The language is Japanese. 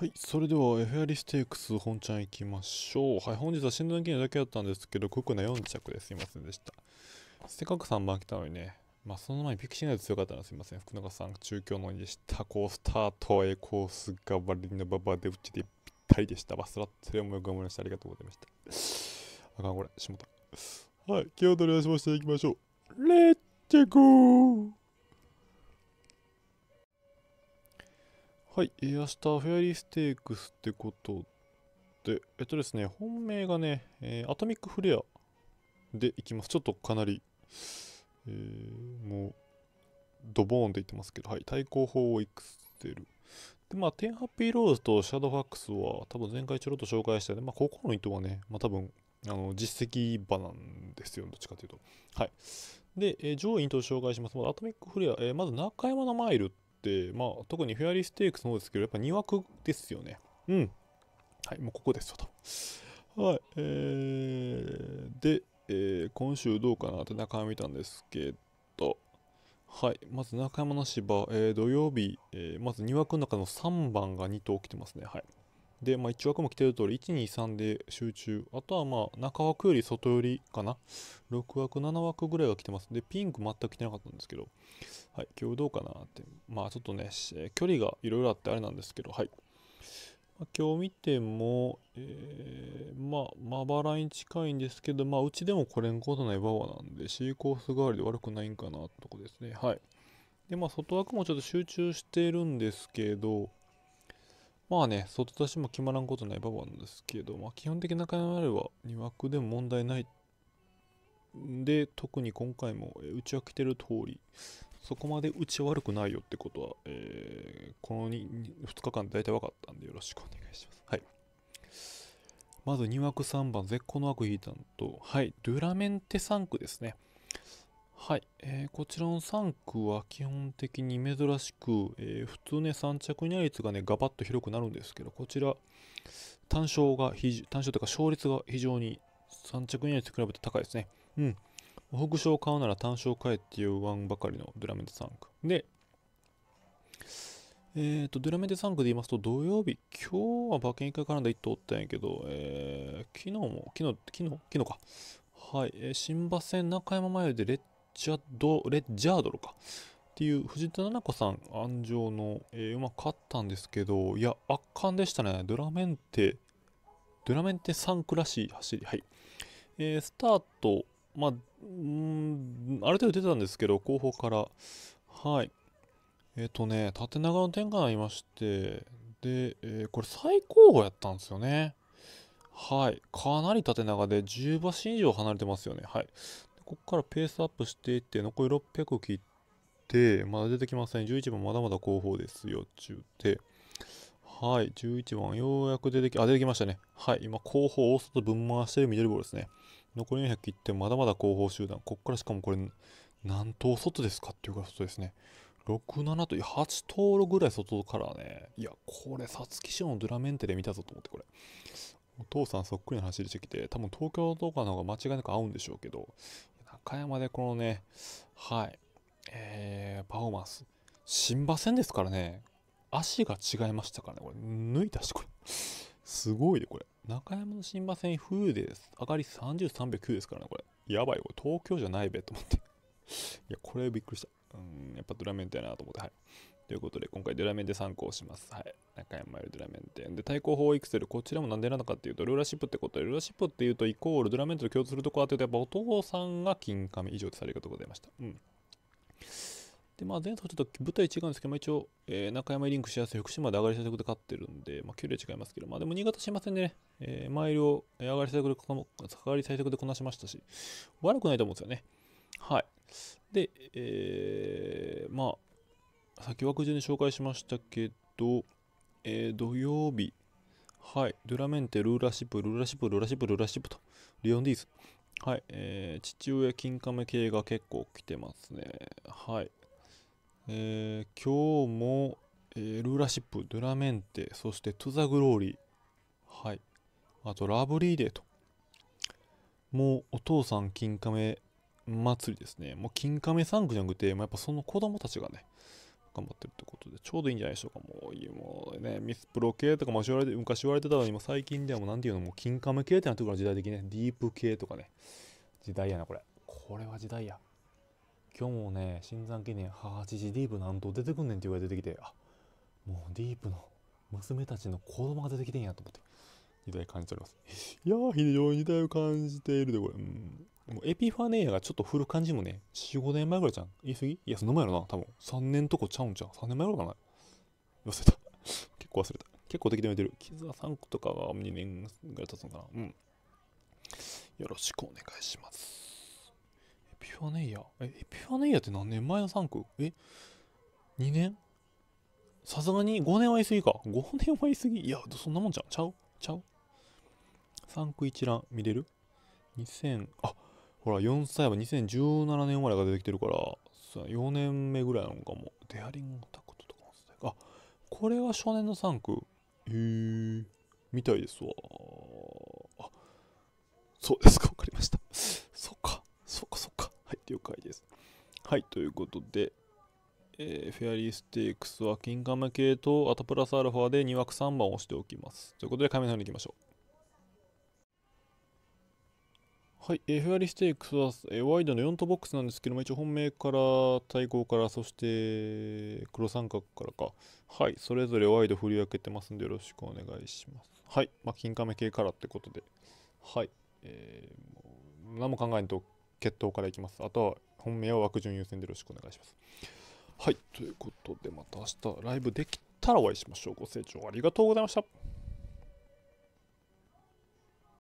はい、それではフェアリステークス本ちゃんいきましょう。はい、本日は診断記念だけだったんですけど、クック4着ですいませんでした。せっかく3番来たのにね、まあその前にピクシーナ強かったのすいません。福永さん、中京の鬼でした。コースタート、エコースがバリのババで打ちでぴったりでした。バスラッツレもよく頑張りました。ありがとうございました。あかん、これ、しもた。はい、気を取り出しましていきましょう。レッツゴーはい、えー、明日、フェアリーステークスってことで、えっとですね、本命がね、えー、アトミックフレアでいきます。ちょっとかなり、えー、もう、ドボーンでいってますけど、はい、対抗法を育てる。で、まあ、テンハッピーローズとシャドーファックスは、多分前回ちょろっと紹介したのね、まあ、ここの糸はね、まあ、多分、あの、実績場なんですよ、どっちかというと。はい。で、えー、上位にと紹介します。まアトミックフレア、えー、まず中山のマイルって、、まあ、特にフェアリーステークスもですけど、やっぱ2枠ですよね。うん。はい、もうここですよと。はい、えー、で、えー、今週どうかなって中山見たんですけど、はい、まず中山の芝、えー、土曜日、えー、まず2枠の中の3番が2頭起きてますね。はい。で、まあ、1枠も来てる通り、123で集中。あとはまあ、中枠より外寄りかな。6枠、7枠ぐらいが来てます。で、ピンク全く来てなかったんですけど、はい、今日どうかなって。まあ、ちょっとね、距離がいろいろあってあれなんですけど、はい。まあ、今日見ても、えー、まあ、まばらに近いんですけど、まあ、うちでもこれんことないババなんで、C コース代わりで悪くないんかなってとこですね。はい。で、まあ、外枠もちょっと集中してるんですけど、まあね、外出しも決まらんことないババなんですけど、まあ、基本的な金のあれば2枠でも問題ない。で、特に今回も、えー、うちは来てる通り、そこまでうち悪くないよってことは、えー、この 2, 2日間で大体分かったんでよろしくお願いします。はい。まず2枠3番、絶好の枠引いたのと、はい、ドゥラメンテ3区ですね。はい、えー、こちらの3区は基本的に珍しく、えー、普通ね3着にあい率がねガバッと広くなるんですけどこちら単勝が単勝というか勝率が非常に3着になる率比べて高いですねうん北勝を買うなら単勝買えっていうワンばかりのドラメデ3区でえっ、ー、とドラメデ3区で言いますと土曜日今日は馬券1回絡んだ1頭おったんやけど、えー、昨日も昨日昨日昨日かはい、えー、新馬戦中山前でレッチャドレッジャードルか。っていう藤田七子さん安城の、えー、うまく勝ったんですけど、いや、圧巻でしたね。ドラメンテ、ドラメンテ3クらしい走り。はい。えー、スタート、まあ、うんある程度出たんですけど、後方から、はい。えっ、ー、とね、縦長の点がありまして、で、えー、これ最高峰やったんですよね。はい。かなり縦長で10馬身以上離れてますよね。はい。ここからペースアップしていって、残り600切って、まだ出てきません。11番まだまだ後方ですよ、ちゅうて。はい、11番、ようやく出てき、あ、出てきましたね。はい、今、後方、大外ぶん回してるルボールですね。残り400切って、まだまだ後方集団。こっからしかもこれ、何頭外ですかっていうか、外ですね。6、7と、8頭ぐらい外からね。いや、これ、サ皐月賞のドラメンテで見たぞと思って、これ。お父さんそっくりな走りしてきて、多分東京とかの方が間違いなく合うんでしょうけど、中山でこのね、はい、えー、パフォーマンス。新馬戦ですからね、足が違いましたからね、これ、抜いたし、これ。すごいね、これ。中山の新馬戦、冬で上がり33秒9ですからね、これ。やばい、これ、東京じゃないべ、と思って。いや、これびっくりした。うん、やっぱドラメンタやなと思って、はい。ということで、今回ドラメンで参考します。はい。中山よりドラメンテ。で、対抗法エクセル、こちらもなんでなのかっていうと、ルーラーシップってことで、ルーラーシップっていうと、イコールドラメンテと共通するとこあっていうと、やっぱお父さんが金亀以上ですありがとうございました。うん。で、まあ、前走ちょっと舞台違うんですけど、まあ、一応、えー、中山リンクしやすい福島で上がり最速で勝ってるんで、まあ、距離は違いますけど、まあ、でも新潟しませんでね、えー、マイルを上がり最速でこな、下がり最速でこなしましたし、悪くないと思うんですよね。はい。で、えー、まあ、先枠順に紹介しましたけど、えー、土曜日、はい、ドゥラメンテ、ルーラシップ、ルーラシップ、ルーラシップ、ルーラシップと、リオンディーズ。はい、えー、父親、金亀系が結構来てますね。はい。えー、今日も、えー、ルーラシップ、ドゥラメンテ、そしてトゥザグローリー。はい。あと、ラブリーデーと。もう、お父さん、金亀祭りですね。もう、金亀ンクじゃなくて、まあ、やっぱその子供たちがね、頑張ってるってことで、ちょうどいいんじゃないでしょうか。もう、いいもうね、ミスプロ系とか昔言われて昔言われてたのに、も最近ではもう、て言うの、もう、金カム系ってなってくる時代的にね、ディープ系とかね、時代やな、これ。これは時代や。今日もね、新山記念、8時ディープなんと出てくんねんって言われてきて、あもうディープの娘たちの子供が出てきてんやと思って、時代感じております。いやー、非常に時代を感じているで、これ。うんもうエピファネイアがちょっと古感じもね、4、5年前ぐらいじゃん。言い過ぎいや、その前やろな、多分。3年とこちゃうんちゃう ?3 年前ぐらいかな忘れた。結構忘れた。結構適当に出る。ズは3個とかは2年ぐらい経つのかな。うん。よろしくお願いします。エピファネイア。え、エピファネイアって何年前の3区え ?2 年さすがに5年は言い過ぎか。5年は言い過ぎいや、そんなもんじゃん。ちゃうちゃう ?3 区一覧見れる ?2000、あ、ほら、4歳は2017年生まれが出てきてるから、4年目ぐらいなのかも。デアリングタクトとかもあ、これは少年の3区。へえ、みたいですわ。あ、そうですか、わかりました。そっか、そっか、そっか。はい、了解です。はい、ということで、えー、フェアリーステークスは金ム系とアとプラスアルファで2枠3番をしておきます。ということで、亀さんに行きましょう。はい、えー、フェアリーステークスは、えー、ワイドの4トボックスなんですけども、一応本命から、対抗から、そして黒三角からか、はい、それぞれワイド振り分けてますんで、よろしくお願いします。はい、まあ、金亀系からってことで、はい、えー、何も考えんと、決闘からいきます。あとは、本命は枠順優先でよろしくお願いします。はい、ということで、また明日ライブできたらお会いしましょう。ご清聴ありがとうございました。